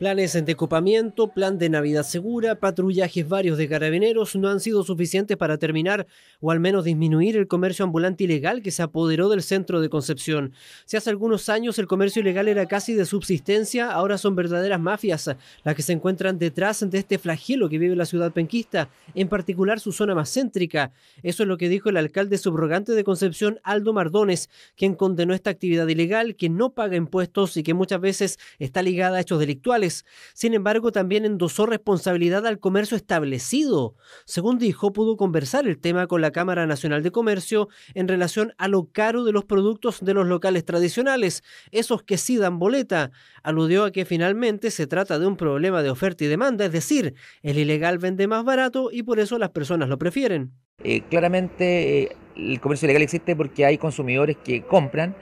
Planes de decopamiento, plan de Navidad segura, patrullajes varios de carabineros no han sido suficientes para terminar o al menos disminuir el comercio ambulante ilegal que se apoderó del centro de Concepción. Si hace algunos años el comercio ilegal era casi de subsistencia, ahora son verdaderas mafias las que se encuentran detrás de este flagelo que vive la ciudad penquista, en particular su zona más céntrica. Eso es lo que dijo el alcalde subrogante de Concepción, Aldo Mardones, quien condenó esta actividad ilegal que no paga impuestos y que muchas veces está ligada a hechos delictuales sin embargo, también endosó responsabilidad al comercio establecido. Según dijo, pudo conversar el tema con la Cámara Nacional de Comercio en relación a lo caro de los productos de los locales tradicionales, esos que sí dan boleta. Aludió a que finalmente se trata de un problema de oferta y demanda, es decir, el ilegal vende más barato y por eso las personas lo prefieren. Eh, claramente eh, el comercio ilegal existe porque hay consumidores que compran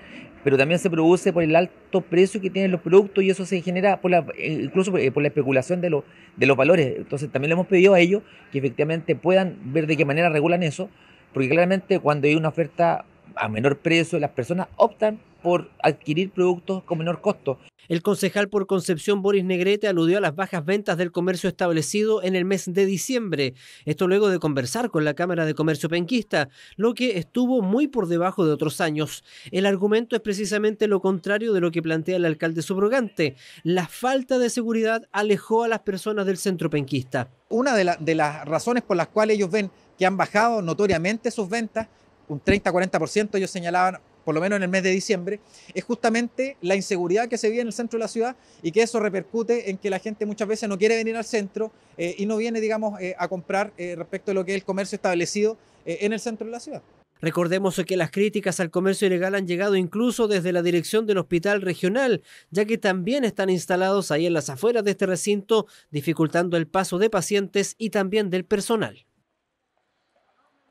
pero también se produce por el alto precio que tienen los productos y eso se genera por la, eh, incluso eh, por la especulación de, de los valores. Entonces también le hemos pedido a ellos que efectivamente puedan ver de qué manera regulan eso, porque claramente cuando hay una oferta a menor precio, las personas optan por adquirir productos con menor costo. El concejal por Concepción Boris Negrete aludió a las bajas ventas del comercio establecido en el mes de diciembre, esto luego de conversar con la Cámara de Comercio Penquista, lo que estuvo muy por debajo de otros años. El argumento es precisamente lo contrario de lo que plantea el alcalde subrogante. La falta de seguridad alejó a las personas del centro penquista. Una de, las razones por las cuales ellos ven que han bajado notoriamente sus ventas, un 30-40%, ellos señalaban por lo menos en el mes de diciembre, es justamente la inseguridad que se vive en el centro de la ciudad y que eso repercute en que la gente muchas veces no quiere venir al centro eh, y no viene, digamos, eh, a comprar eh, respecto a lo que es el comercio establecido en el centro de la ciudad. Recordemos que las críticas al comercio ilegal han llegado incluso desde la dirección del hospital regional, ya que también están instalados ahí en las afueras de este recinto, dificultando el paso de pacientes y también del personal.